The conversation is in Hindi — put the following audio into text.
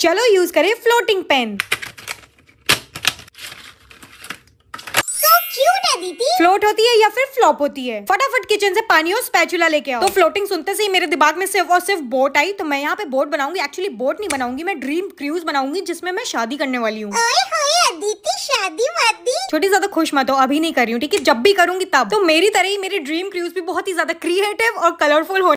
चलो यूज करें फ्लोटिंग पेन तो फ्लोट होती है या फिर फ्लॉप होती है फटाफट किचन से पानी और स्पैचुला लेके आओ तो फ्लोटिंग सुनते से ही मेरे दिमाग में सिर्फ और सिर्फ बोट आई तो मैं यहाँ पे बोट बनाऊंगी एक्चुअली बोट नहीं बनाऊंगी मैं ड्रीम क्रूज बनाऊंगी जिसमें मैं शादी करने वाली हूँ छोटी ज्यादा खुश मत हो अभी नहीं कर रही हूँ ठीक है जब भी करूंगी तब तो मेरी तरह ही मेरी ड्रीम क्रूज भी बहुत ही ज्यादा क्रिएटिव और कलरफुल हो